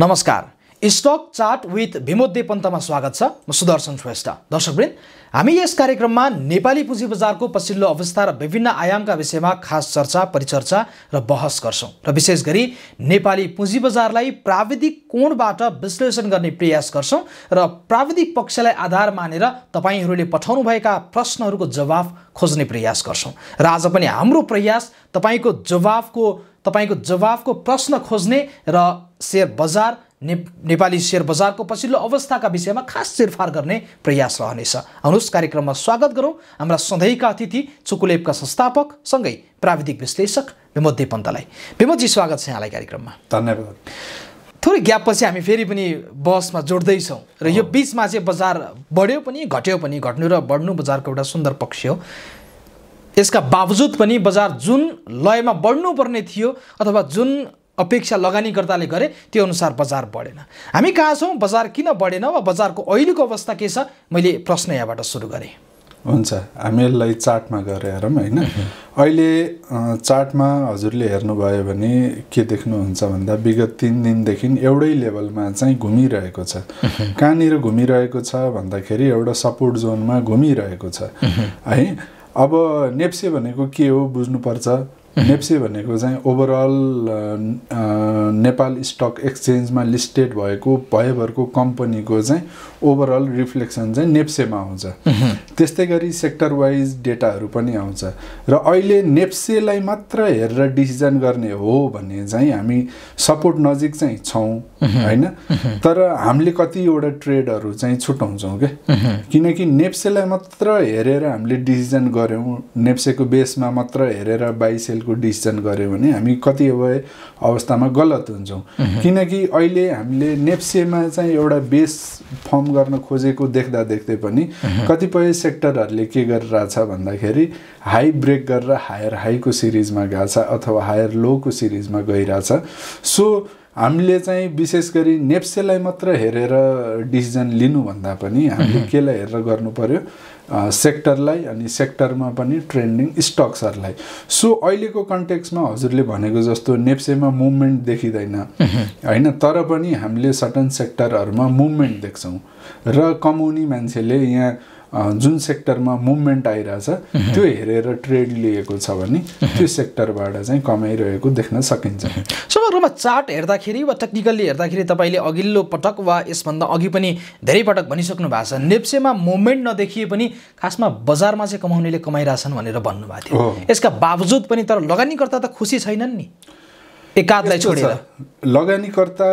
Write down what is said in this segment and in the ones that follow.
नमस्कार stock chart with विमोदे पन्तमा स्वागत छ म सुदर्शन श्रेष्ठ दर्शकवृन्द हामी यस कार्यक्रममा नेपाली पुँजी बजारको पछिल्लो अवस्था र विभिन्न आयामका विषयमा खास चर्चा परिचर्चा र बहस गर्छौँ र विशेष गरी नेपाली पुँजी बजारलाई प्राविधिक कोणबाट विश्लेषण गर्ने प्रयास गर्छौँ र प्राविधिक पक्षलाई आधार मानेर तपाईँहरूले पठाउनुभएका प्रश्नहरूको जवाफ खोज्ने प्रयास गर्छौँ र आज पनि हाम्रो प्रयास तपाईँको जवाफको तपाईँको जवाफको प्रश्न खोज्ने र सेयर बजार ने नेपाली सेयर बजारको पछिल्लो अवस्थाका विषयमा खास चिरफार गर्ने प्रयास रहनेछ आउनुहोस् कार्यक्रममा स्वागत गरौँ हाम्रा सधैँका अतिथि चुकुलेपका संस्थापक सँगै प्राविधिक विश्लेषक विमोद देपन्तलाई विमोदजी स्वागत छ यहाँलाई कार्यक्रममा धन्यवाद थोरै ग्यापपछि हामी फेरि पनि बसमा जोड्दैछौँ र यो बिचमा चाहिँ बजार बढ्यो पनि घट्यो पनि घट्नु र बढ्नु बजारको एउटा सुन्दर पक्ष हो यसका बावजुद पनि बजार जुन लयमा बढ्नुपर्ने थियो अथवा जुन अपेक्षा लगानीकर्ताले गरे त्यो अनुसार बजार बढेन हामी कहाँ छौँ बजार किन बढेन वा बजारको अहिलेको अवस्था के छ मैले प्रश्न यहाँबाट सुरु गरेँ हुन्छ हामी यसलाई चार्टमा गएर हेरौँ होइन अहिले चार्टमा हजुरले हेर्नुभयो भने के देख्नुहुन्छ भन्दा विगत तिन दिनदेखि एउटै लेभलमा चाहिँ घुमिरहेको छ कहाँनिर घुमिरहेको छ भन्दाखेरि एउटा सपोर्ट जोनमा घुमिरहेको छ है अब नेप्से भनेको के हो बुझ्नुपर्छ नेप्से भनेको चाहिँ ओभरअल नेपाल स्टक एक्सचेन्जमा लिस्टेड भएको भएभरको कम्पनीको चाहिँ ओभरअल रिफ्लेक्सन चाहिँ नेप्सेमा आउँछ त्यस्तै गरी सेक्टर वाइज डेटाहरू पनि आउँछ र अहिले नेप्सेलाई मात्र हेरेर डिसिजन गर्ने हो भने चाहिँ हामी सपोर्ट नजिक चाहिँ छौँ होइन तर हामीले कतिवटा ट्रेडहरू चाहिँ छुट्याउँछौँ क्या किनकि नेप्सेलाई मात्र हेरेर हामीले डिसिजन गऱ्यौँ नेप्सेको बेसमा मात्र हेरेर बाई सेलको राइटको डिसिजन गऱ्यो भने हामी कतिपय अवस्थामा गलत हुन्छौँ किनकि अहिले हामीले नेप्सेमा चाहिँ एउटा बेस फर्म गर्न खोजेको देख्दा देख्दै पनि कतिपय सेक्टरहरूले के गरिरहेछ भन्दाखेरि हाई ब्रेक गरेर हायर हाईको सिरिजमा गएको छ अथवा हायर लोको सिरिजमा गइरहेछ सो हामीले चाहिँ विशेष गरी नेप्सेलाई मात्र हेरेर डिसिजन लिनुभन्दा पनि हामीले केलाई हेरेर गर्नु पऱ्यो सेक्टरलाई अनि सेक्टरमा पनि ट्रेन्डिङ स्टक्सहरूलाई सो अहिलेको कन्टेक्समा हजुरले भनेको जस्तो नेप्सेमा मुभमेन्ट देखिँदैन होइन तर पनि हामीले सटन सेक्टरहरूमा मुभमेन्ट देख्छौँ र कमाउने मान्छेले यहाँ जुन सेक्टरमा मुभमेन्ट आइरहेछ त्यो हेरेर ट्रेड लिएको छ भने त्यो सेक्टरबाट चाहिँ कमाइरहेको देख्न सकिन्छ सबै चार्ट हेर्दाखेरि वा टेक्निकल्ली हेर्दाखेरि तपाईँले अघिल्लो पटक वा यसभन्दा अघि पनि धेरै पटक भनिसक्नु भएको छ नेप्सेमा मुभमेन्ट नदेखिए पनि खासमा बजारमा चाहिँ कमाउनेले कमाइरहेछन् भनेर भन्नुभएको थियो यसका बावजुद पनि तर लगानीकर्ता त खुसी छैनन् नि एकाधलाई छोडेर लगानीकर्ता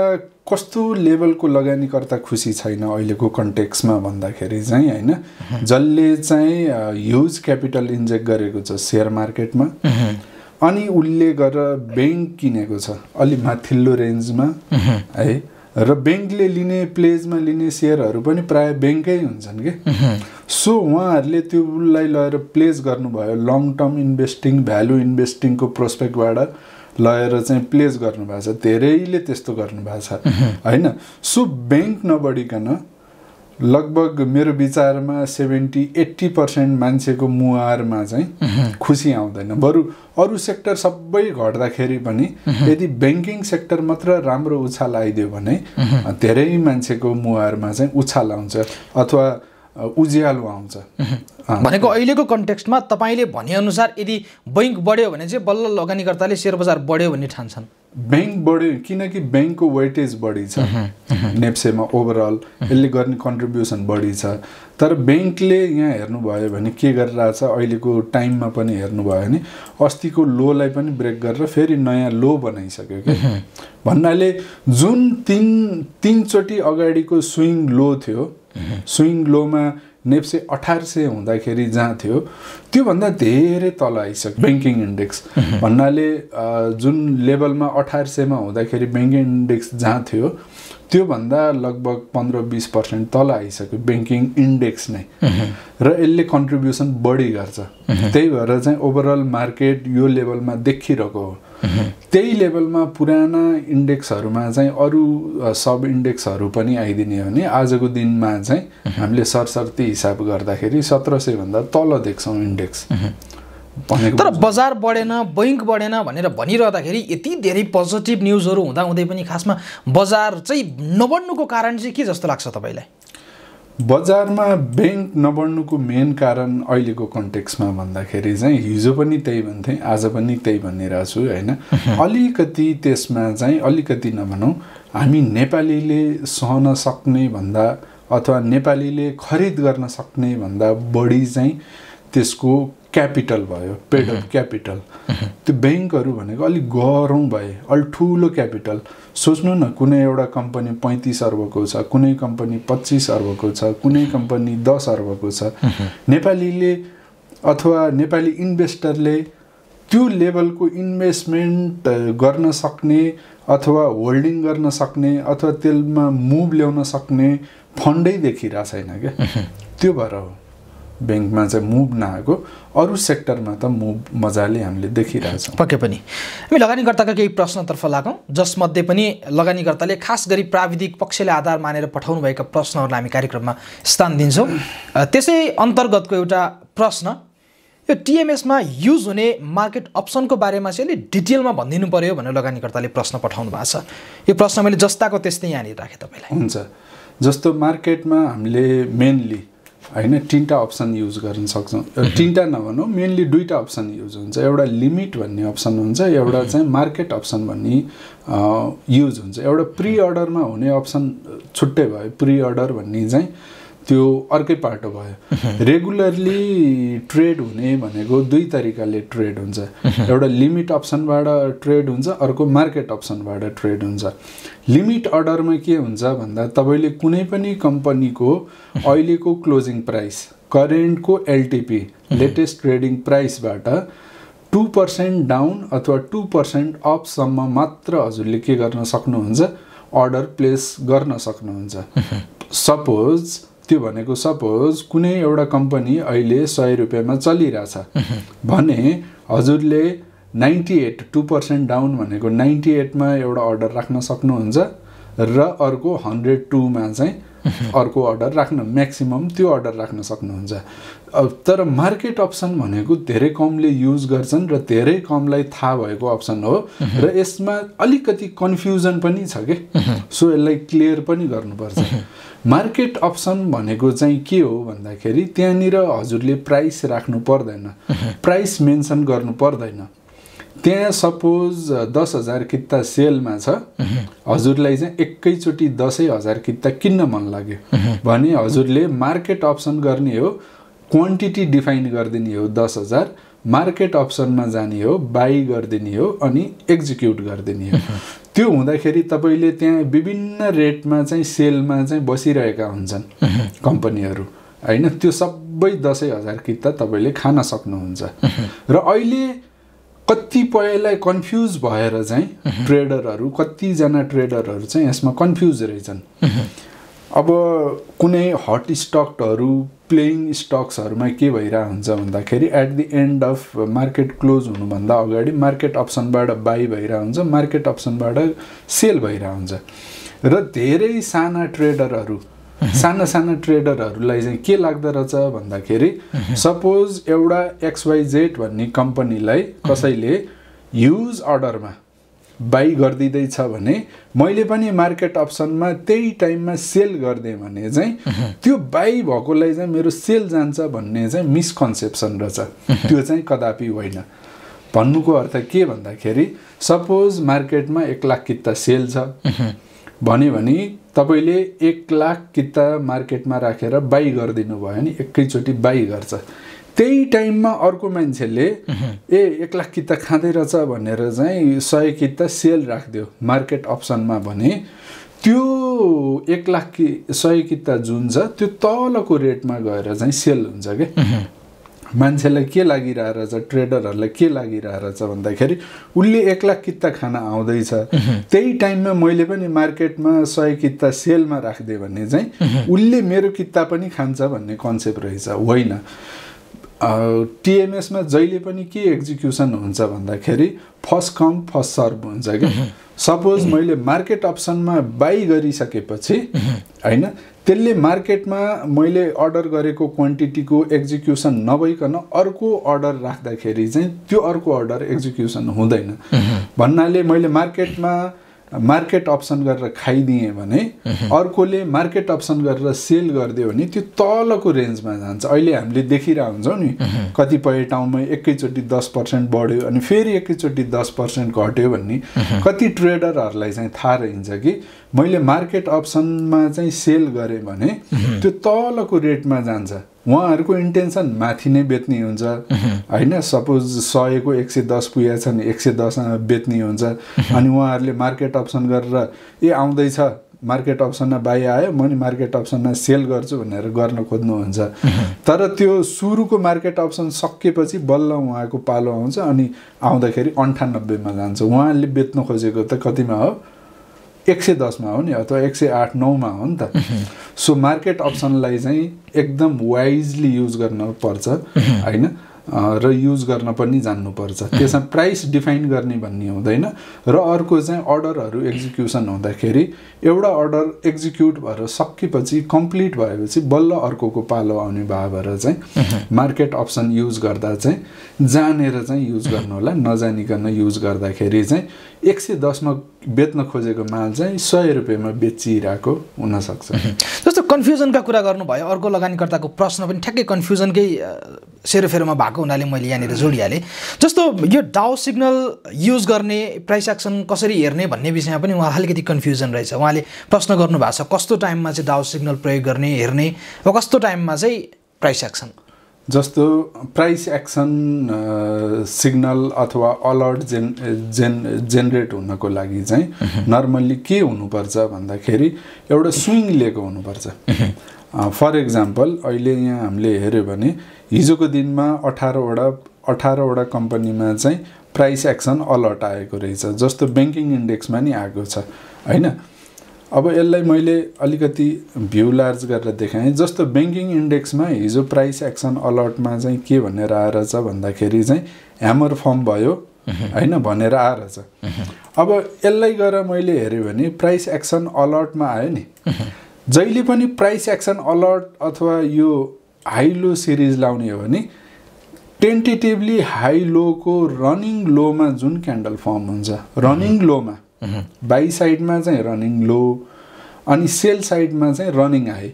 कस्तो लेभलको लगानीकर्ता खुसी छैन अहिलेको कन्टेक्समा भन्दाखेरि चाहिँ होइन जसले चाहिँ ह्युज क्यापिटल इन्जेक्ट गरेको छ सेयर मार्केटमा अनि उसले गरेर ब्याङ्क किनेको छ अलि माथिल्लो रेन्जमा है र ब्याङ्कले लिने प्लेजमा लिने सेयरहरू पनि प्राय ब्याङ्कै हुन्छन् कि सो उहाँहरूले त्यो उसलाई लगेर प्लेस गर्नुभयो लङ टर्म इन्भेस्टिङ भ्यालु इन्भेस्टिङको प्रोस्पेक्टबाट लगेर चाहिँ प्लेस गर्नुभएको छ धेरैले त्यस्तो गर्नुभएको छ होइन सो ब्याङ्क नबढिकन लगभग मेरो विचारमा सेभेन्टी एट्टी पर्सेन्ट मान्छेको मुहारमा चाहिँ खुसी आउँदैन बरु अरू सेक्टर सबै घट्दाखेरि पनि यदि ब्याङ्किङ सेक्टर मात्र राम्रो उछाल आइदियो भने धेरै मान्छेको मुहारमा चाहिँ उछाल आउँछ अथवा उज्यालो आउँछ भनेको अहिलेको कन्टेक्स्टमा तपाईँले भनेअनुसार यदि बैङ्क बढ्यो भने चाहिँ बल्ल लगानीकर्ताले सेयर बजार बढ्यो भन्ने ठान्छन् ब्याङ्क बढ्यो किनकि ब्याङ्कको वेटेज बढी छ नेप्सेमा ओभरअल यसले गर्ने कन्ट्रिब्युसन बढी छ तर ब्याङ्कले यहाँ हेर्नुभयो भने के गरिरहेछ अहिलेको टाइममा पनि हेर्नुभयो भने अस्तिको लोलाई पनि ब्रेक गरेर फेरि नयाँ लो बनाइसक्यो कि भन्नाले जुन तिन तिनचोटि अगाडिको स्विङ लो थियो स्विङ लोमा नेप्से अठार सय हुँदाखेरि जहाँ थियो त्योभन्दा धेरै तल आइसक्यो ब्याङ्किङ इन्डेक्स भन्नाले जुन लेभलमा अठार सयमा हुँदाखेरि ब्याङ्किङ इन्डेक्स जहाँ थियो त्योभन्दा लगभग पन्ध्र बिस पर्सेन्ट तल आइसक्यो ब्याङ्किङ इन्डेक्स नै र यसले कन्ट्रिब्युसन बढी गर्छ त्यही भएर चाहिँ ओभरअल मार्केट यो लेभलमा देखिरहेको हो त्यही लेभलमा पुराना इन्डेक्सहरूमा चाहिँ अरू सब इन्डेक्सहरू पनि आइदिने हो भने आजको दिनमा चाहिँ हामीले सरसर्ती हिसाब गर्दाखेरि सत्र सयभन्दा तल देख्छौँ इन्डेक्स तर बजार बढेन बैङ्क बढेन भनेर भनिरहँदाखेरि यति धेरै पोजिटिभ न्युजहरू हुँदाहुँदै पनि खासमा बजार चाहिँ नबढ्नुको कारण चाहिँ के जस्तो लाग्छ तपाईँलाई बजारमा ब्याङ्क नबढ्नुको मेन कारण अहिलेको कन्टेक्समा भन्दाखेरि चाहिँ हिजो पनि त्यही भन्थेँ आज पनि त्यही भनिरहेको छु होइन अलिकति त्यसमा चाहिँ अलिकति नभनौँ हामी नेपालीले सहन सक्ने भन्दा अथवा नेपालीले खरिद गर्न सक्ने भन्दा बढी चाहिँ त्यसको क्यापिटल भयो पेड अफ क्यापिटल त्यो ब्याङ्कहरू भनेको अलिक गह्रौँ भए अलिक ठुलो क्यापिटल सोच्नु न कुनै एउटा कम्पनी पैँतिस अर्बको छ कुनै कम्पनी पच्चिस अर्बको छ कुनै कम्पनी दस अर्बको छ नेपालीले अथवा नेपाली इन्भेस्टरले त्यो लेभलको इन्भेस्टमेन्ट गर्न सक्ने अथवा होल्डिङ गर्न सक्ने अथवा त्यसमा मुभ ल्याउन सक्ने फन्डै देखिरहेको छैन क्या त्यो भएर हो ब्याङ्कमा चाहिँ मुभ नआएको अरू सेक्टरमा त मुभ मजाले हामीले देखिरहेछौँ पक्कै पनि हामी लगानीकर्ताको केही प्रश्नतर्फ लागौँ जसमध्ये पनि लगानीकर्ताले खास गरी प्राविधिक पक्षले आधार मानेर पठाउनुभएका प्रश्नहरूलाई हामी कार्यक्रममा स्थान दिन्छौँ त्यसै अन्तर्गतको एउटा प्रश्न यो टिएमएसमा युज हुने मार्केट अप्सनको बारेमा चाहिँ अलिक डिटेलमा भनिदिनु पऱ्यो भनेर लगानीकर्ताले प्रश्न पठाउनु भएको छ यो प्रश्न मैले जस्ताको त्यस्तै यहाँनिर राखेँ तपाईँलाई हुन्छ जस्तो मार्केटमा हामीले मेनली होइन तिनवटा अप्सन युज गर्न सक्छौँ तिनवटा नभनौँ मेनली दुईवटा अप्सन युज हुन्छ एउटा लिमिट भन्ने अप्सन हुन्छ एउटा चाहिँ मार्केट अप्सन भन्ने युज हुन्छ एउटा प्रि अर्डरमा हुने अप्सन छुट्टै भयो प्रि अर्डर भन्ने चाहिँ त्यो अर्कै पाटो भयो रेगुलरली ट्रेड हुने भनेको दुई तरिकाले ट्रेड हुन्छ एउटा लिमिट अप्सनबाट ट्रेड हुन्छ अर्को मार्केट अप्सनबाट ट्रेड हुन्छ लिमिट अर्डरमा के हुन्छ भन्दा तपाईँले कुनै पनि कम्पनीको अहिलेको क्लोजिङ प्राइस करेन्टको एलटिपी लेटेस्ट ट्रेडिङ प्राइसबाट टु पर्सेन्ट डाउन अथवा टु पर्सेन्ट अपसम्म मात्र हजुरले के गर्न सक्नुहुन्छ अर्डर प्लेस गर्न सक्नुहुन्छ सपोज त्यो भनेको सपोज कुनै एउटा कम्पनी अहिले सय रुपियाँमा चलिरहेछ भने हजुरले ninety eight two percent down भनेको नाइन्टी एटमा एउटा अर्डर राख्न सक्नुहुन्छ र अर्को हन्ड्रेड टूमा चाहिँ अर्को अर्डर राख्न म्याक्सिमम त्यो अर्डर राख्न सक्नुहुन्छ तर मार्केट अप्सन भनेको धेरै कमले युज गर्छन् र धेरै कमलाई थाहा भएको अप्सन हो र यसमा अलिकति कन्फ्युजन पनि छ कि सो यसलाई क्लियर पनि गर्नुपर्छ मार्केट अप्सन भनेको चाहिँ के हो भन्दाखेरि त्यहाँनिर हजुरले प्राइस राख्नु पर्दैन प्राइस मेन्सन गर्नु पर्दैन त्यहाँ सपोज दस हजार किता सेलमा छ हजुरलाई चाहिँ एकैचोटि दसैँ हजार किता किन्न मन लाग्यो भने हजुरले मार्केट अप्सन गर्ने हो क्वान्टिटी डिफाइन गरिदिने हो दस हजार मार्केट अप्सनमा जाने हो बाई गरिदिने हो अनि एक्जिक्युट गरिदिने हो त्यो हुँदाखेरि तपाईँले त्यहाँ विभिन्न रेटमा चाहिँ सेलमा चाहिँ बसिरहेका हुन्छन् कम्पनीहरू होइन त्यो सबै दसैँ हजार किता तपाईँले खान सक्नुहुन्छ र अहिले कतिपयलाई कन्फ्युज भएर चाहिँ ट्रेडरहरू कतिजना ट्रेडरहरू चाहिँ यसमा कन्फ्युज रहेछन् अब कुनै हट स्टकहरू प्लेइङ स्टक्सहरूमा के भइरहेको हुन्छ भन्दाखेरि at the end of market close हुनुभन्दा अगाडि मार्केट अप्सनबाट बाई भइरहेको हुन्छ मार्केट अप्सनबाट सेल भइरहेको हुन्छ र धेरै साना ट्रेडरहरू साना साना ट्रेडरहरूलाई चाहिँ के लाग्दो रहेछ भन्दाखेरि सपोज एउटा एक्सवाइजेड भन्ने कम्पनीलाई कसैले ह्युज अर्डरमा बाई गरिदिँदैछ भने मैले पनि मार्केट अप्सनमा त्यही टाइममा सेल गरिदिएँ भने चाहिँ त्यो बाई भएकोलाई चाहिँ मेरो सेल जान्छ भन्ने चाहिँ मिसकन्सेप्सन रहेछ त्यो चाहिँ कदापि होइन भन्नुको अर्थ के भन्दाखेरि सपोज मार्केटमा एक लाख किता सेल छ भन्यो भने तपाईँले एक लाख किता मार्केटमा राखेर बाई गरिदिनु भयो भने एकैचोटि बाई गर्छ त्यही टाइममा अर्को मान्छेले ए एक लाख किता खाँदै रहेछ भनेर चाहिँ सय किता सेल राखिदियो मार्केट अप्सनमा भने त्यो एक लाख कि सय किता जुन छ त्यो तलको रेटमा गएर चाहिँ सेल हुन्छ क्या मान्छेलाई के लागिरहेछ ट्रेडरहरूलाई के लागिरहेछ भन्दाखेरि उसले एक लाख किता खाना आउँदैछ त्यही टाइममा मैले पनि मार्केटमा सय किता सेलमा राखिदिएँ भने चाहिँ उसले मेरो किता पनि खान्छ भन्ने कन्सेप्ट रहेछ होइन टिएमएसमा जहिले पनि के एक्जिक्युसन हुन्छ भन्दाखेरि फर्स्ट कम फर्स्ट सर्भ हुन्छ क्या सपोज मैले मार्केट अप्सनमा बाई गरिसकेपछि होइन त्यसले मार्केटमा मैले अर्डर गरेको क्वान्टिटीको एक्जिक्युसन नभइकन अर्को अर्डर राख्दाखेरि चाहिँ त्यो अर्को अर्डर एक्जिक्युसन हुँदैन भन्नाले मैले मार्केटमा मार्केट अप्सन गरेर खाइदिएँ भने अर्कोले मार्केट अप्सन गरेर सेल गरिदियो भने त्यो तलको रेन्जमा जान्छ अहिले हामीले देखिरहेको हुन्छौँ नि कतिपय ठाउँमा एकैचोटि दस पर्सेन्ट बढ्यो अनि फेरि एकैचोटि दस पर्सेन्ट घट्यो भन्ने कति ट्रेडरहरूलाई चाहिँ थाहा रहन्छ कि मैले मार्केट अप्सनमा चाहिँ सेल गरेँ भने त्यो तलको रेटमा जान्छ उहाँहरूको इन्टेन्सन माथि नै बेच्ने हुन्छ होइन सपोज सयको एक सय दस पुगेछन् एक सय दसमा बेच्ने हुन्छ अनि उहाँहरूले मार्केट अप्सन गरेर ए आउँदैछ मार्केट अप्सनमा बाई आयो म नि मार्केट अप्सनमा सेल गर्छु भनेर गर्न खोज्नुहुन्छ तर त्यो सुरुको मार्केट अप्सन सकिएपछि बल्ल उहाँको पालो आउँछ अनि आउँदाखेरि अन्ठानब्बेमा जान्छ उहाँले बेच्न खोजेको त कतिमा हो एक सय दसमा हो नि अथवा एक सय आठ नौमा हो नि त सो मार्केट अप्सनलाई चाहिँ एकदम वाइजली युज गर्न पर्छ होइन र युज गर्न पनि जान्नुपर्छ त्यसमा प्राइस डिफाइन गर्ने भन्ने हुँदैन र अर्को चाहिँ अर्डरहरू एक्जिक्युसन हुँदाखेरि एउटा अर्डर एक्जिक्युट भएर सकेपछि कम्प्लिट भएपछि बल्ल अर्कोको पालो आउने भएर चाहिँ मार्केट अप्सन युज गर्दा चाहिँ जानेर चाहिँ युज गर्नु गर्नुहोला नजानिकन युज गर्दाखेरि चाहिँ एक सय दसमा बेच्न खोजेको माल चाहिँ सय रुपियाँमा बेचिरहेको हुनसक्छ जस्तो कन्फ्युजनका कुरा गर्नुभयो अर्को लगानीकर्ताको प्रश्न पनि ठ्याक्कै कन्फ्युजनकै सेरोफेरोमा भएको हुनाले मैले यहाँनिर जोडिहालेँ जस्तो यो डाउ सिग्नल युज गर्ने प्राइस एक्सन कसरी हेर्ने भन्ने विषयमा पनि उहाँ अलिकति कन्फ्युजन रहेछ उहाँले प्रश्न गर्नुभएको छ कस्तो टाइममा चाहिँ डाउ सिग्नल प्रयोग गर्ने हेर्ने वा कस्तो टाइममा चाहिँ प्राइस एक्सन जस्तो प्राइस एक्सन सिग्नल अथवा अलर्ट जेन जेन जेनेरेट हुनको लागि चाहिँ नर्मल्ली के हुनुपर्छ भन्दाखेरि एउटा स्विङ लिएको हुनुपर्छ फर एक्जाम्पल अहिले यहाँ हामीले हेऱ्यो भने हिजोको दिनमा अठारवटा अठारवटा कम्पनीमा चाहिँ प्राइस एक्सन अलर्ट आएको रहेछ जस्तो ब्याङ्किङ इन्डेक्समा नि आएको छ होइन अब यसलाई मैले अलिकति भ्यू लार्ज गरेर देखाएँ जस्तो ब्याङ्किङ इन्डेक्समा हिजो प्राइस एक्सन अलर्टमा चाहिँ के भनेर आएर छ भन्दाखेरि चाहिँ ह्यामर फर्म भयो होइन भनेर आएर छ अब यसलाई गएर मैले हेऱ्यो भने प्राइस एक्सन अलर्टमा आयो नि जहिले पनि प्राइस एक्सन अलर्ट अथवा यो हाई लो सिरिज लाउने हो भने टेन्टेटिभली हाई लोको रनिङ लोमा जुन क्यान्डल फर्म हुन्छ रनिङ लोमा बाई साइडमा चाहिँ रनिङ लो अनि सेल साइडमा चाहिँ रनिङ हाई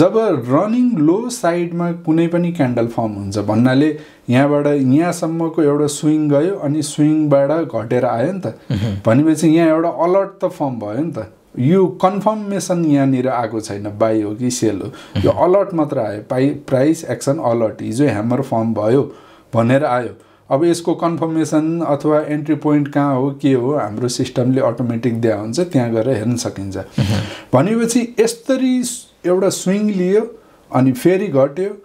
जब रनिङ लो साइडमा कुनै पनि क्यान्डल फर्म हुन्छ भन्नाले यहाँबाट यहाँसम्मको एउटा स्विङ गयो अनि स्विङबाट घटेर आयो नि त भनेपछि यहाँ एउटा अलर्ट त फर्म भयो नि त यो कन्फर्मेसन यहाँनिर आएको छैन बाई हो कि सेल हो यो अलर्ट मात्र आयो पाइ प्राइस एक्सन अलर्ट हिजो ह्यामर फर्म भयो भनेर आयो अब यसको कन्फर्मेसन अथवा एन्ट्री पोइन्ट कहाँ हो के हो हाम्रो सिस्टमले अटोमेटिक दिया हुन्छ त्यहाँ गएर हेर्न सकिन्छ भनेपछि यसरी एउटा स्विङ लियो अनि फेरि घट्यो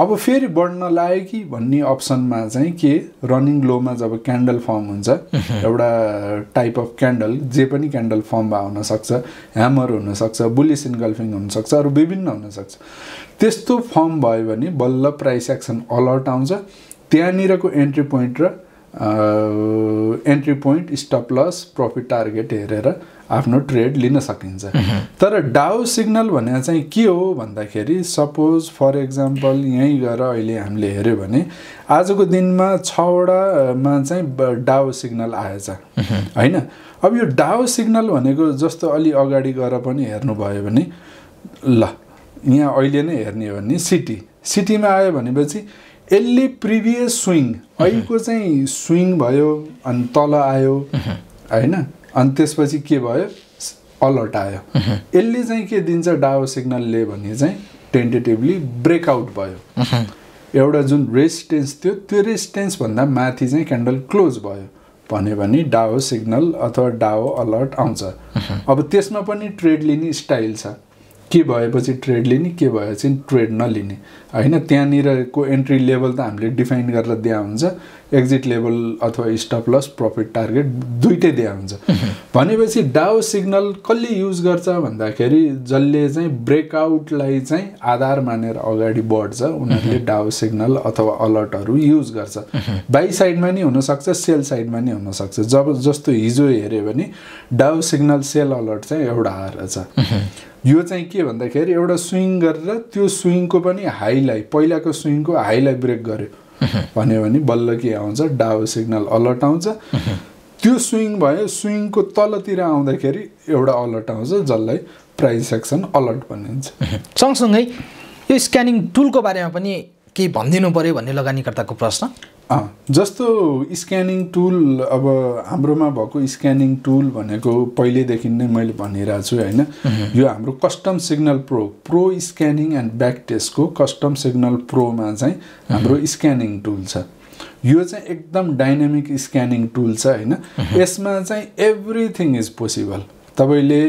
अब फेरि बढ्न लाग्यो कि भन्ने अप्सनमा चाहिँ के रनिङ लोमा जब क्यान्डल फर्म हुन्छ एउटा टाइप अफ क्यान्डल जे पनि क्यान्डल फर्म भए हुनसक्छ ह्यामर हुनसक्छ बुलिस इन्गल्फिङ हुनसक्छ अरू विभिन्न हुनसक्छ त्यस्तो फर्म भयो भने बल्ल प्राइस एक्सन अलर्ट आउँछ त्यहाँनिरको एन्ट्री पोइन्ट र entry point stop loss profit target हेरेर आफ्नो ट्रेड लिन सकिन्छ तर डाउ सिग्नल भने चाहिँ के हो भन्दाखेरि सपोज फर एक्जाम्पल यहीँ गएर अहिले हामीले हेऱ्यो भने आजको दिनमा छवटामा चाहिँ डाउ सिग्नल आएछ होइन अब यो डाउ सिग्नल भनेको जस्तो अलि अगाडि गएर पनि हेर्नुभयो भने ल यहाँ अहिले नै हेर्ने हो भने सिटी सिटीमा आयो भनेपछि यसले प्रिभियस स्विङ अहिलेको चाहिँ स्विङ भयो अनि तल आयो होइन अनि त्यसपछि के भयो अलर्ट आयो यसले चाहिँ के दिन्छ डाओ सिग्नलले भने चाहिँ टेन्टेटिभली ब्रेकआउट भयो एउटा जुन रेसिस्टेन्स थियो त्यो रेसिस्टेन्सभन्दा माथि चाहिँ क्यान्डल क्लोज भयो भन्यो भने डाओ सिग्नल अथवा डाओ अलर्ट आउँछ अब त्यसमा पनि ट्रेड लिने स्टाइल छ के भएपछि ट्रेड लिने के चाहिँ ट्रेड नलिने होइन त्यहाँनिरको एन्ट्री लेभल त हामीले डिफाइन गरेर दिया हुन्छ एक्जिट लेभल अथवा स्टप लस प्रफिट टार्गेट दुइटै दिया हुन्छ भनेपछि डाउ सिग्नल कसले युज गर्छ भन्दाखेरि जसले चाहिँ ब्रेकआउटलाई चाहिँ आधार मानेर अगाडि बढ्छ उनीहरूले डाउ सिग्नल अथवा अलर्टहरू युज गर्छ बाई साइडमा नि हुनसक्छ सेल साइडमा नि हुनसक्छ जब जस्तो हिजो हेऱ्यो भने डाउ सिग्नल सेल अलर्ट चाहिँ एउटा आएर छ यो चाहिँ के भन्दाखेरि एउटा स्विङ गरेर त्यो स्विङको पनि हाईलाई पहिलाको स्विङको हाईलाई ब्रेक गर्यो भन्यो भने बल्ल के आउँछ डाउ सिग्नल अलर्ट आउँछ त्यो स्विङ भयो स्विङको तलतिर आउँदाखेरि एउटा अलर्ट आउँछ जसलाई प्राइज सेक्सन अलर्ट भनिन्छ सँगसँगै यो स्क्यानिङ टुलको बारेमा पनि केही भनिदिनु पऱ्यो भन्ने लगानीकर्ताको प्रश्न जस्तो स्क्यानिङ टुल अब हाम्रोमा भएको स्क्यानिङ टुल भनेको पहिल्यैदेखि नै मैले भनिरहेको छु होइन यो हाम्रो custom signal pro pro scanning and back टेस्टको कस्टम सिग्नल प्रोमा चाहिँ हाम्रो स्क्यानिङ टुल छ यो चाहिँ एकदम डाइनामिक स्क्यानिङ टुल छ होइन यसमा चाहिँ एभ्रिथिङ इज पोसिबल तपाईँले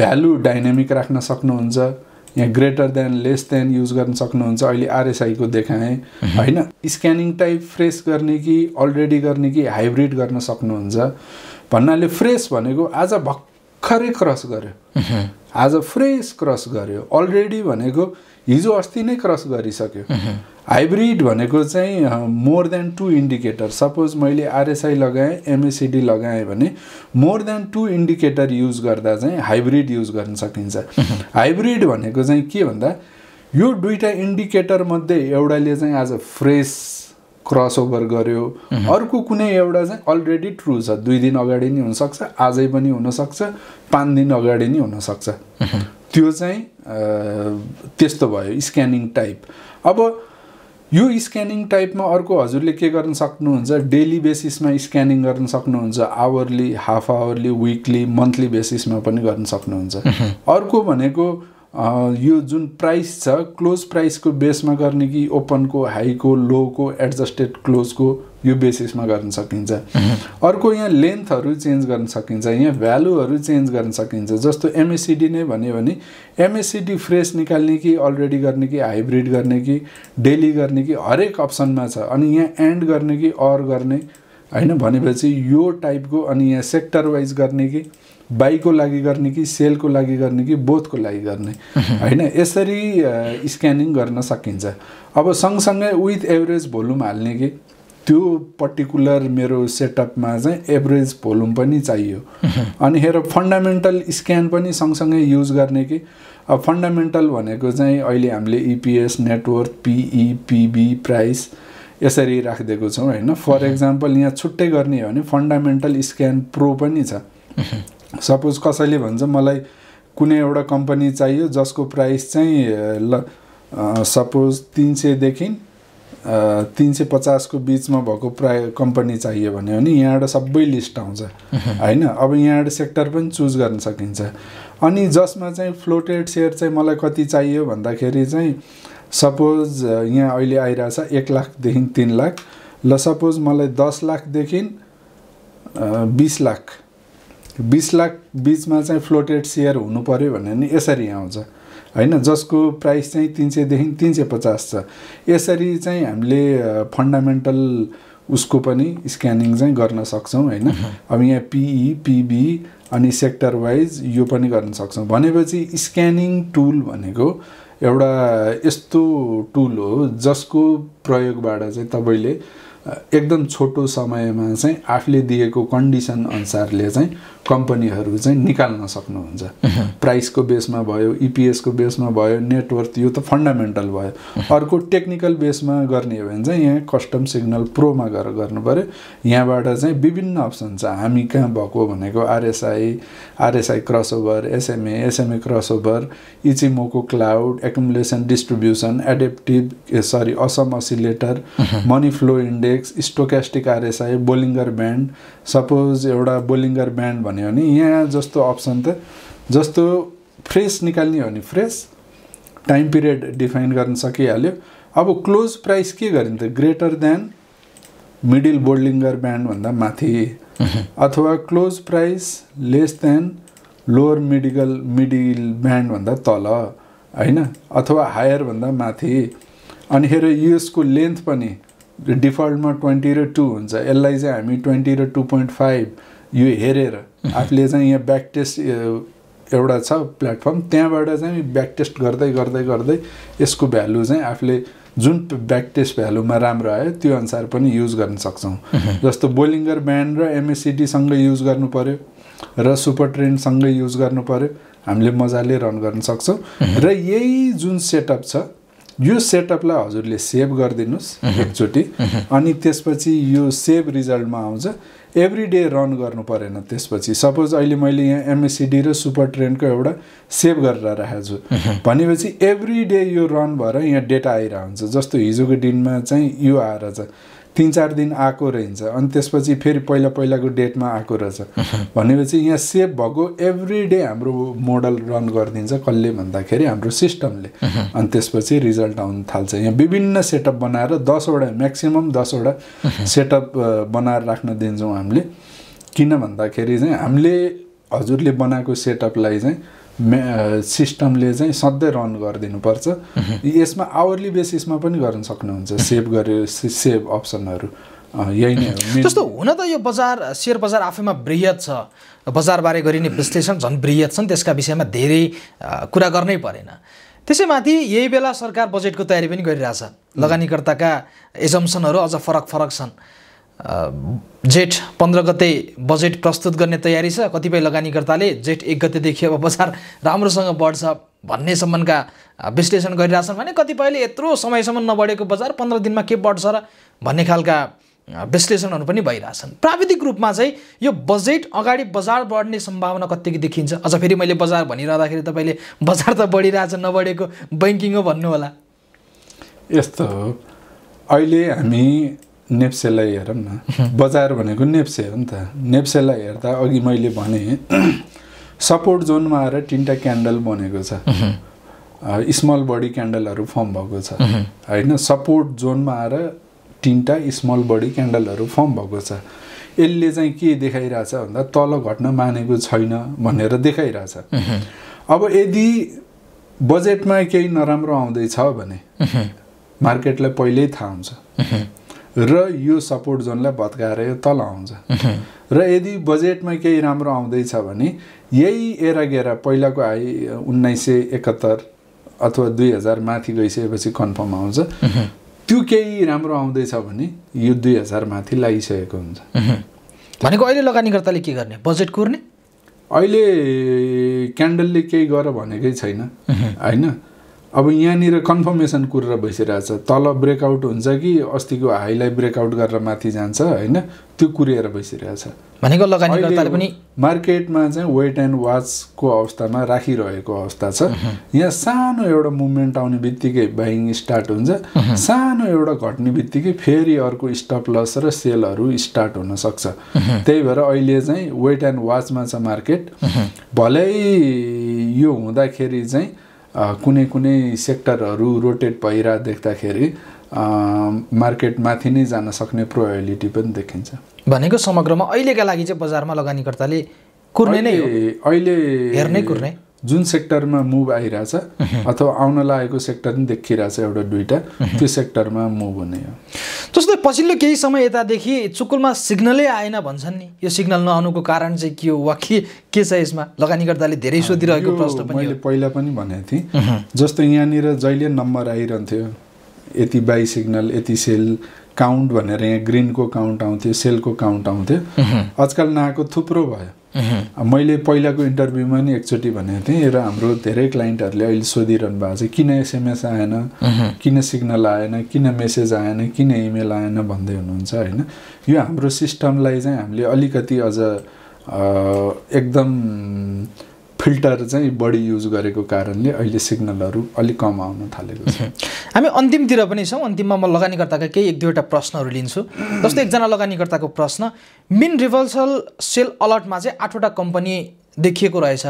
भ्यालु डाइनामिक राख्न सक्नुहुन्छ यहाँ greater than less than use गर्न सक्नुहुन्छ अहिले आरएसआईको देखाएँ mhm. होइन स्क्यानिङ टाइप फ्रेस गर्ने कि अलरेडी गर्ने कि हाइब्रिड गर्न सक्नुहुन्छ भन्नाले फ्रेस भनेको आज भर्खरै क्रस गर्यो mhm. आज फ्रेस क्रस गर्यो अलरेडी भनेको हिजो अस्ति नै क्रस गरिसक्यो हाइब्रिड भनेको चाहिँ more than two indicator suppose मैले आरएसआई लगाएँ एमएसिडी लगाएँ भने more than two indicator use गर्दा चाहिँ हाइब्रिड युज गर्न सकिन्छ हाइब्रिड भनेको चाहिँ के भन्दा यो दुईवटा इन्डिकेटरमध्ये एउटाले चाहिँ आज फ्रेस क्रस ओभर गर्यो अर्को कुनै एउटा चाहिँ अलरेडी ट्रु छ दुई दिन अगाडि नै हुनसक्छ आजै पनि हुनसक्छ पाँच दिन अगाडि नै हुनसक्छ त्यो चाहिँ त्यस्तो भयो स्क्यानिङ टाइप अब यो स्क्यानिङ टाइपमा अर्को हजुरले के गर्न सक्नुहुन्छ डेली बेसिसमा स्क्यानिङ गर्न सक्नुहुन्छ hourly half hourly weekly monthly बेसिसमा पनि गर्न सक्नुहुन्छ अर्को भनेको यो जुन प्राइस छ क्लोज प्राइसको बेसमा गर्ने कि ओपनको हाईको लोको एडजस्टेड क्लोजको यो बेसिसमा गर्न सकिन्छ mhm. अर्को यहाँ लेन्थहरू चेन्ज गर्न सकिन्छ यहाँ भ्यालुहरू चेन्ज गर्न सकिन्छ जस्तो एमएससिडी नै भन्यो भने एमएससिडी फ्रेस निकाल्ने कि अलरेडी गर्ने कि हाइब्रिड गर्ने कि डेली गर्ने कि हरेक अप्सनमा छ अनि यहाँ एन्ड गर्ने कि अर गर्ने होइन भनेपछि यो टाइपको अनि यहाँ सेक्टर वाइज गर्ने कि बाईको लागि गर्ने कि सेलको लागि गर्ने कि बोथको लागि गर्ने होइन यसरी स्क्यानिङ गर्न सकिन्छ अब सँगसँगै विथ एभरेज भोल्युम हाल्ने कि त्यो पर्टिकुलर मेरो सेटअपमा चाहिँ एभरेज भोल्युम पनि चाहियो अनि हेर फन्डामेन्टल स्क्यान पनि सँगसँगै युज गर्ने कि अब फन्डामेन्टल भनेको चाहिँ अहिले हामीले EPS network PE PB price यसरी राखिदिएको छौँ होइन फर एक्जाम्पल यहाँ छुट्टै गर्ने हो भने फन्डामेन्टल स्क्यान प्रो पनि छ सपोज कसैले भन्छ मलाई कुनै एउटा कम्पनी चाहियो जसको प्राइस चाहिँ ल सपोज तिन सयदेखि तिन सय पचासको बिचमा भएको प्राय कम्पनी चाहियो भने यहाँबाट सबै लिस्ट आउँछ होइन अब यहाँबाट सेक्टर पनि चुज गर्न सकिन्छ अनि जसमा चाहिँ फ्लोटेड सेयर चाहिँ मलाई कति चाहियो भन्दाखेरि चाहिँ सपोज यहाँ अहिले आइरहेछ एक लाखदेखि तिन लाख ल सपोज मलाई दस लाखदेखि बिस लाख बिस लाख बिचमा चाहिँ फ्लोटेड सेयर हुनु पऱ्यो भने नि यसरी आउँछ होइन जसको प्राइस चाहिँ तिन सयदेखि तिन सय पचास छ यसरी चाहिँ हामीले फन्डामेन्टल उसको पनि स्क्यानिङ चाहिँ गर्न सक्छौँ होइन अब यहाँ पिई पिबी e, अनि सेक्टर वाइज यो पनि गर्न सक्छौँ भनेपछि स्क्यानिङ टुल भनेको एउटा यस्तो टुल हो जसको प्रयोगबाट चाहिँ तपाईँले एकदम छोटो समयमा चाहिँ आफूले दिएको कन्डिसन अनुसारले चाहिँ कम्पनीहरू चाहिँ निकाल्न सक्नुहुन्छ प्राइसको बेसमा भयो इपिएसको e बेसमा भयो नेटवर्थ यो त फन्डामेन्टल भयो अर्को टेक्निकल बेसमा गर्ने हो भने चाहिँ यहाँ कस्टम सिग्नल प्रोमा गएर गर्नु पऱ्यो यहाँबाट चाहिँ विभिन्न अप्सन छ हामी कहाँ भएको भनेको RSI RSI crossover SMA SMA crossover Ichimoku cloud accumulation distribution adaptive sorry awesome oscillator money flow index stochastic RSI Bollinger band suppose एउटा बोलिङ्गर ब्यान्ड भन्यो भने यहाँ जस्तो अप्सन त जस्तो फ्रेस निकाल्ने हो भने फ्रेस टाइम पिरियड डिफाइन गर्न सकिहाल्यो अब क्लोज प्राइस के गरिन्छ ग्रेटर देन मिडिल बोल्डिङ्गर ब्यान्डभन्दा माथि अथवा close price less than lower medical middle ब्यान्डभन्दा तल होइन अथवा हायरभन्दा माथि अनि हेर यसको लेन्थ पनि डिफल्टमा ट्वेन्टी र टू हुन्छ यसलाई चाहिँ हामी ट्वेन्टी र टू पोइन्ट फाइभ यो हेरेर आफूले चाहिँ यहाँ ब्याक टेस्ट एउटा छ प्लेटफर्म त्यहाँबाट चाहिँ ब्याक टेस्ट गर्दै गर्दै गर्दै यसको भ्यालु चाहिँ आफूले जुन ब्याक टेस्ट भ्यालुमा राम्रो आयो त्यो अनुसार पनि युज गर्न सक्छौँ जस्तो बोलिङ्गर ब्यान्ड र एमएससिडीसँग युज गर्नु पऱ्यो र सुपर ट्रेन्डसँगै युज गर्नु पऱ्यो हामीले मजाले रन गर्न सक्छौँ र यही जुन सेटअप छ यो सेटअपलाई हजुरले सेभ गरिदिनुहोस् एकचोटि अनि त्यसपछि यो सेभ रिजल्टमा आउँछ एभ्री डे रन गर्नु परेन त्यसपछि सपोज अहिले मैले यहाँ एमएससिडी र सुपर ट्रेनको एउटा सेभ गरेर राखेको छु भनेपछि एभ्री डे यो रन भएर यहाँ डेटा आइरहन्छ जस्तो हिजोको दिनमा चाहिँ यो आएर चाहिँ तिन चार दिन आएको रहन्छ अनि त्यसपछि फेरि पहिला पहिलाको डेटमा आएको रहेछ भनेपछि यहाँ सेभ भएको एभ्री डे हाम्रो मोडल रन गरिदिन्छ कसले भन्दाखेरि हाम्रो सिस्टमले अनि त्यसपछि रिजल्ट आउन थाल्छ यहाँ विभिन्न सेटअप बनाएर दसवटा म्याक्सिमम् दसवटा सेटअप बनाएर राख्न दिन्छौँ हामीले किन भन्दाखेरि चाहिँ हामीले हजुरले बनाएको सेटअपलाई चाहिँ सिस्टमले चाहिँ सधैँ रन गरिदिनुपर्छ यसमा आवरली बेसिसमा पनि गर्न सक्नुहुन्छ सेभ गरेर सेभ अप्सनहरू यही नै हो जस्तो हुन त यो बजार सेयर बजार आफैमा वृहत छ बजारबारे गरिने विश्लेषण झन् वृहत छन् त्यसका विषयमा धेरै कुरा गर्नै परेन त्यसैमाथि यही बेला सरकार बजेटको तयारी पनि गरिरहेछ लगानीकर्ताका एजम्सनहरू अझ फरक फरक छन् जेठ पन्ध्र गते बजेट प्रस्तुत गर्ने तयारी छ कतिपय लगानीकर्ताले जेठ एक गतेदेखि अब बजार राम्रोसँग बढ्छ भन्ने सम्बन्धका विश्लेषण गरिरहेछन् भने कतिपयले यत्रो समयसम्म नबढेको बजार पन्ध्र दिनमा के बढ्छ र भन्ने खालका विश्लेषणहरू पनि भइरहेछन् प्राविधिक रूपमा चाहिँ यो बजेट अगाडि बजार बढ्ने सम्भावना कत्तिको देखिन्छ अझ फेरि मैले बजार भनिरहँदाखेरि तपाईँले बजार त बढिरहेछ नबढेको बैङ्किङ हो भन्नु होला यस्तो अहिले हामी नेप्सेलाई हेरौँ न बजार भनेको नेप्से हो नि त नेप्सेलाई हेर्दा अघि मैले भने सपोर्ट जोनमा आएर तिनवटा क्यान्डल बनेको छ स्मल बडी क्यान्डलहरू फर्म भएको छ होइन सपोर्ट जोनमा आएर तिनवटा स्मल बडी क्यान्डलहरू फर्म भएको छ यसले चाहिँ के देखाइरहेछ भन्दा तल घट्न मानेको छैन भनेर देखाइरहेछ अब यदि बजेटमा केही नराम्रो आउँदैछ भने मार्केटलाई पहिल्यै थाहा हुन्छ र यो सपोर्ट जोनलाई भत्काएर यो तल आउँछ र यदि बजेटमा केही राम्रो आउँदैछ भने यही एरागेरा पहिलाको हाई उन्नाइस सय एकहत्तर अथवा दुई हजार माथि गइसकेपछि कन्फर्म आउँछ त्यो केही राम्रो आउँदैछ भने यो दुई हजार माथि लागिसकेको हुन्छ भनेको अहिले लगानीकर्ताले के गर्ने बजेट कुर्ने अहिले क्यान्डलले केही गर भनेकै छैन होइन अब यहाँनिर कन्फर्मेसन कुरेर भइसकेको छ तल ब्रेकआउट हुन्छ कि अस्तिको हाईलाई ब्रेकआउट गरेर माथि जान्छ होइन त्यो कुरेर बसिरहेको छ भनेको लगानीकर्ताले पनि मार्केटमा चाहिँ वेट एन्ड वाचको अवस्थामा राखिरहेको अवस्था छ यहाँ सानो एउटा मुभमेन्ट आउने बित्तिकै बाइङ स्टार्ट हुन्छ सानो एउटा घट्ने बित्तिकै फेरि अर्को स्टप लस र सेलहरू स्टार्ट हुनसक्छ त्यही भएर अहिले चाहिँ वेट एन्ड वाचमा छ मार्केट भलै यो हुँदाखेरि चाहिँ कुनै कुनै सेक्टरहरू रोटेट भइरह देख्दाखेरि मार्केट माथि नै जान सक्ने प्रोबेबिलिटी पनि देखिन्छ भनेको समग्रमा अहिलेका लागि चाहिँ बजारमा लगानीकर्ताले कुर्ने नै अहिले हेर्ने कुर्ने जुन सेक्टरमा मुभ आइरहेछ अथवा आउन लागेको सेक्टर पनि देखिरहेछ एउटा दुइटा त्यो सेक्टरमा मुभ हुने हो जस्तै पछिल्लो केही समय यतादेखि चुकुलमा सिग्नलै आएन भन्छन् नि यो सिग्नल नआउनुको कारण चाहिँ के हो वा के के छ यसमा लगानीकर्ताले धेरै सोधिरहेको प्रश्न मैले पहिला पनि भनेको थिएँ जस्तो यहाँनिर जहिले नम्बर आइरहन्थ्यो यति बाई सिग्नल यति सेल काउन्ट भनेर यहाँ ग्रिनको काउन्ट आउँथ्यो सेलको काउन्ट आउँथ्यो आजकल नआएको थुप्रो भयो मैले पहिलाको इन्टरभ्यूमा नि एकचोटि भनेको थिएँ र हाम्रो धेरै क्लाइन्टहरूले अहिले सोधिरहनु भएको छ किन एसएमएस आएन किन सिग्नल आएन किन मेसेज आएन किन इमेल आएन भन्दै हुनुहुन्छ होइन यो हाम्रो सिस्टमलाई चाहिँ हामीले अलिकति अझ एकदम फिल्टर चाहिँ बढी युज गरेको कारणले अहिले सिग्नलहरू अलिक कम आउन थालेको छ हामी अन्तिमतिर पनि छौँ अन्तिममा म लगानीकर्ताका केही एक दुईवटा प्रश्नहरू लिन्छु जस्तो एकजना लगानीकर्ताको प्रश्न मिन रिभर्सल सेल अलर्टमा चाहिँ आठवटा कम्पनी देखिएको रहेछ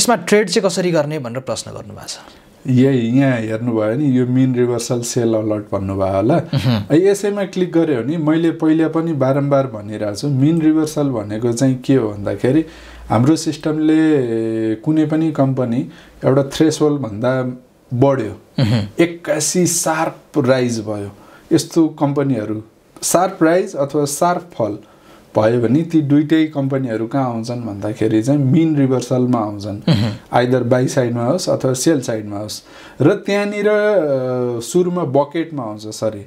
यसमा ट्रेड चाहिँ कसरी गर्ने भनेर प्रश्न गर्नुभएको छ यही यहाँ हेर्नुभयो नि यो मिन रिभर्सल सेल अलर्ट भन्नुभयो होला यसैमा क्लिक गऱ्यो भने मैले पहिला पनि बारम्बार भनिरहेको छु मिन रिभर्सल भनेको चाहिँ के हो भन्दाखेरि हाम्रो सिस्टमले कुनै पनि कम्पनी एउटा थ्रेसवलभन्दा बढ्यो एक्कासी सार्प राइज भयो यस्तो कम्पनीहरू सार्प राइज अथवा सार्प फल भयो भने ती दुइटै कम्पनीहरू कहाँ आउँछन् भन्दाखेरि चाहिँ मिन रिभर्सलमा आउँछन् आइदर बाई साइडमा होस् अथवा सेल साइडमा होस् र त्यहाँनिर सुरुमा बकेटमा आउँछ सरी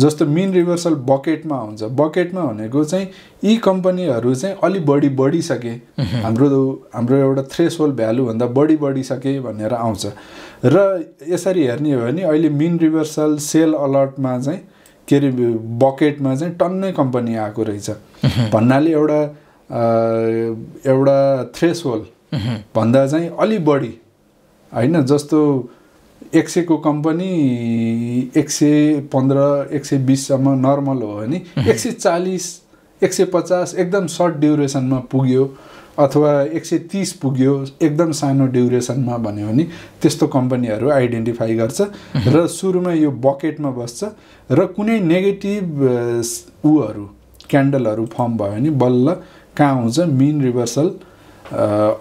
जस्तो मिन रिभर्सल बकेटमा हुन्छ बकेटमा भनेको चाहिँ यी कम्पनीहरू चाहिँ अलि बढी बढिसके हाम्रो हाम्रो एउटा थ्रेस होल भ्यालुभन्दा बढी बढिसके भनेर आउँछ र यसरी हेर्ने हो भने अहिले मिन रिभर्सल सेल अलर्टमा चाहिँ के अरे बकेटमा चाहिँ टन्नै कम्पनी आएको रहेछ भन्नाले एउटा एउटा थ्रेस होल भन्दा चाहिँ अलि बढी होइन जस्तो एक सयको कम्पनी एक सय पन्ध्र एक सय बिससम्म नर्मल हो भने एक सय चालिस एक सय पचास एकदम सर्ट ड्युरेसनमा पुग्यो अथवा एक सय तिस पुग्यो एकदम सानो ड्युरेसनमा भन्यो भने त्यस्तो कम्पनीहरू आइडेन्टिफाई गर्छ र सुरुमा यो बकेटमा बस्छ र कुनै नेगेटिभ उहरू क्यान्डलहरू फर्म भयो भने बल्ल कहाँ हुन्छ mean reversal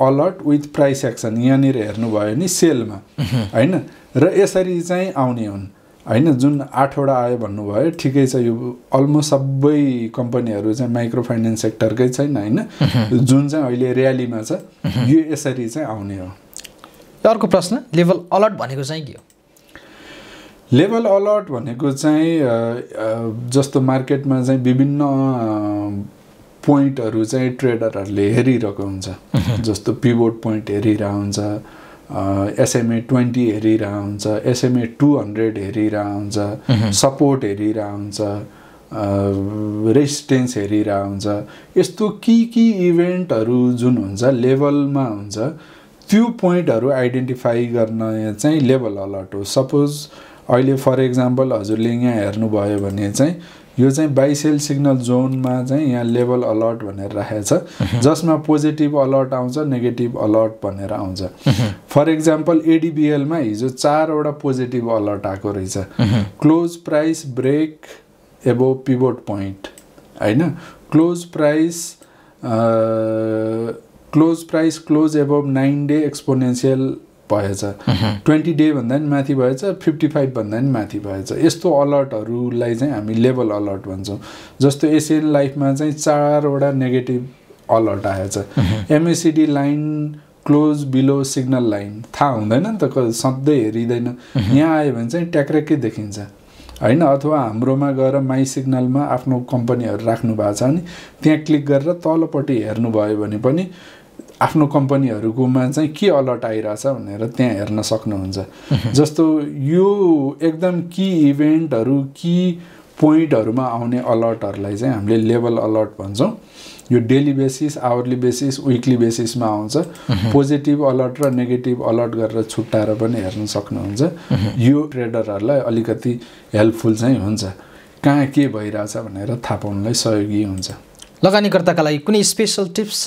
alert with price action यहाँनिर हेर्नुभयो भने सेलमा होइन र यसरी चाहिँ आउने हुन् होइन जुन आठवटा आयो भन्नुभयो ठिकै छ यो अलमोस्ट सबै कम्पनीहरू चाहिँ माइक्रो फाइनेन्स सेक्टरकै छैन होइन जुन चाहिँ अहिले ऱ्यालीमा छ यो यसरी चाहिँ आउने हो अर्को प्रश्न लेभल अलर्ट भनेको चाहिँ के हो लेभल अलर्ट भनेको चाहिँ जस्तो मार्केटमा चाहिँ विभिन्न पोइन्टहरू चाहिँ ट्रेडरहरूले हेरिरहेको हुन्छ जस्तो पिबोर्ड पोइन्ट हेरिरहेको हुन्छ एसएमए ट्वेन्टी हेरिरह हुन्छ एसएमए टु हन्ड्रेड हेरिरह हुन्छ सपोर्ट हेरिरह हुन्छ रेसिस्टेन्स हेरिरह हुन्छ यस्तो के के इभेन्टहरू जुन हुन्छ लेभलमा हुन्छ त्यो पोइन्टहरू आइडेन्टिफाई गर्न चाहिँ लेभल अलर्ट हो सपोज अहिले फर एक्जाम्पल हजुरले यहाँ हेर्नुभयो भने चाहिँ यो चाहिँ बाइसेल सिग्नल जोनमा चाहिँ यहाँ लेभल अलर्ट भनेर राखेको छ जसमा पोजिटिभ अलर्ट आउँछ नेगेटिभ अलर्ट भनेर आउँछ फर एक्जाम्पल एडिबिएलमा हिजो चारवटा पोजिटिभ अलर्ट आएको रहेछ close price break above pivot point होइन close price close price close above nine day exponential भएछ ट्वेन्टी डे भन्दा पनि माथि भएछ फिफ्टी भन्दा पनि माथि भएछ यस्तो अलर्टहरूलाई चाहिँ हामी लेभल अलर्ट भन्छौँ जस्तो एसियन लाइफमा चाहिँ चारवटा नेगेटिभ अलर्ट आएछ MACD line close below signal line थाहा हुँदैन नि त सधैँ हेरिँदैन यहाँ आयो भने चाहिँ ट्याक्रेकै देखिन्छ होइन अथवा हाम्रोमा गएर माई सिग्नलमा आफ्नो कम्पनीहरू राख्नु भएको छ भने त्यहाँ क्लिक गरेर तलपट्टि हेर्नुभयो भने पनि आफ्नो कम्पनीहरूकोमा चाहिँ के अलर्ट आइरहेछ भनेर त्यहाँ हेर्न सक्नुहुन्छ जस्तो यो एकदम कि इभेन्टहरू कि पोइन्टहरूमा आउने अलर्टहरूलाई चाहिँ हामीले लेभल अलर्ट भन्छौँ यो daily basis hourly basis weekly बेसिसमा आउँछ पोजिटिभ अलर्ट र नेगेटिभ अलर्ट गरेर छुट्टाएर पनि हेर्न सक्नुहुन्छ यो ट्रेडरहरूलाई अलिकति हेल्पफुल चाहिँ हुन्छ कहाँ के भइरहेछ भनेर थाहा पाउनलाई सहयोगी हुन्छ लगानीकर्ताका लागि कुनै स्पेसल टिप्स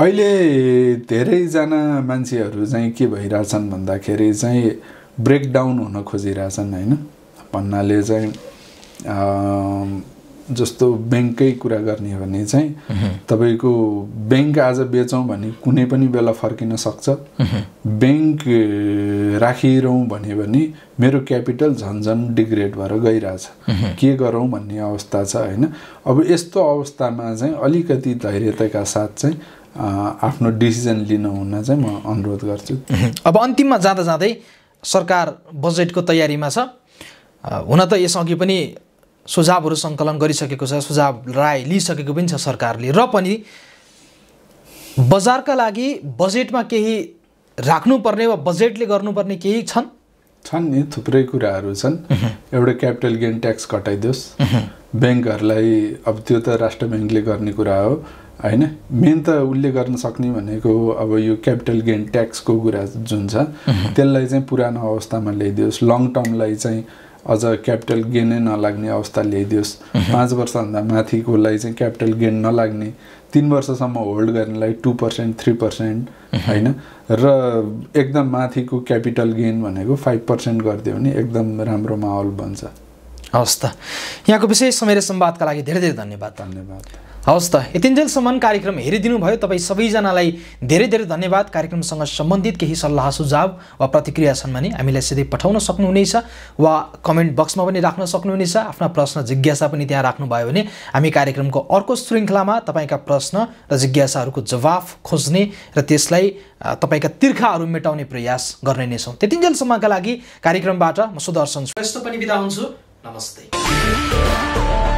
अहिले धेरैजना मान्छेहरू चाहिँ के भइरहेछन् भन्दाखेरि चाहिँ ब्रेकडाउन हुन खोजिरहेछन् होइन भन्नाले चाहिँ जस्तो ब्याङ्ककै कुरा गर्ने हो भने चाहिँ तपाईँको ब्याङ्क आज बेचौँ भने कुनै पनि बेला फर्किन सक्छ ब्याङ्क राखिरहँ भन्यो भने मेरो क्यापिटल झन्झन डिग्रेड भएर गइरहेछ के गरौँ भन्ने अवस्था छ होइन अब यस्तो अवस्थामा चाहिँ अलिकति धैर्यताका साथ चाहिँ आफ्नो डिसिजन लिन हुन चाहिँ म अनुरोध गर्छु अब अन्तिममा जाँदा जाँदै सरकार बजेटको तयारीमा छ हुन त यसअघि पनि सुझावहरू सङ्कलन गरिसकेको छ सुझाव राय लिइसकेको पनि छ सरकारले र पनि बजारका लागि बजेटमा केही राख्नुपर्ने वा बजेटले गर्नुपर्ने केही छन् छन् नि थुप्रै कुराहरू छन् एउटा क्यापिटल गेन ट्याक्स घटाइदियोस् ब्याङ्कहरूलाई अब त्यो त राष्ट्र ब्याङ्कले गर्ने कुरा हो होइन मेन त उसले गर्न सक्ने भनेको अब यो क्यापिटल गेन ट्याक्सको कुरा जुन छ त्यसलाई चाहिँ पुरानो अवस्थामा ल्याइदियोस् लङ टर्मलाई चाहिँ अझ क्यापिटल गेन नै नलाग्ने अवस्था ल्याइदियोस् पाँच वर्षभन्दा माथिकोलाई चाहिँ क्यापिटल गेन नलाग्ने तिन वर्षसम्म होल्ड गर्नेलाई टु पर्सेन्ट थ्री पर्सेन्ट होइन र एकदम माथिको क्यापिटल गेन भनेको फाइभ पर्सेन्ट गरिदियो भने एकदम राम्रो माहौल बन्छ हवस् त यहाँको विशेष समय र संवादका लागि धेरै धेरै धन्यवाद धन्यवाद हवस् त यतिन्जेलसम्म कार्यक्रम हेरिदिनु भयो तपाईँ सबैजनालाई धेरै धेरै धन्यवाद कार्यक्रमसँग सम्बन्धित केही सल्लाह सुझाव वा प्रतिक्रिया छन् भने हामीलाई सिधै पठाउन सक्नुहुनेछ वा कमेन्ट बक्समा पनि राख्न सक्नुहुनेछ आफ्ना प्रश्न जिज्ञासा पनि त्यहाँ राख्नुभयो भने हामी कार्यक्रमको अर्को श्रृङ्खलामा तपाईँका प्रश्न र जिज्ञासाहरूको जवाफ खोज्ने र त्यसलाई तपाईँका तिर्खाहरू मेटाउने प्रयास गर्ने नै छौँ त्यतिन्जेलसम्मका लागि कार्यक्रमबाट म सुदर्शन छु यस्तो पनि बिदा हुन्छु नमस्ते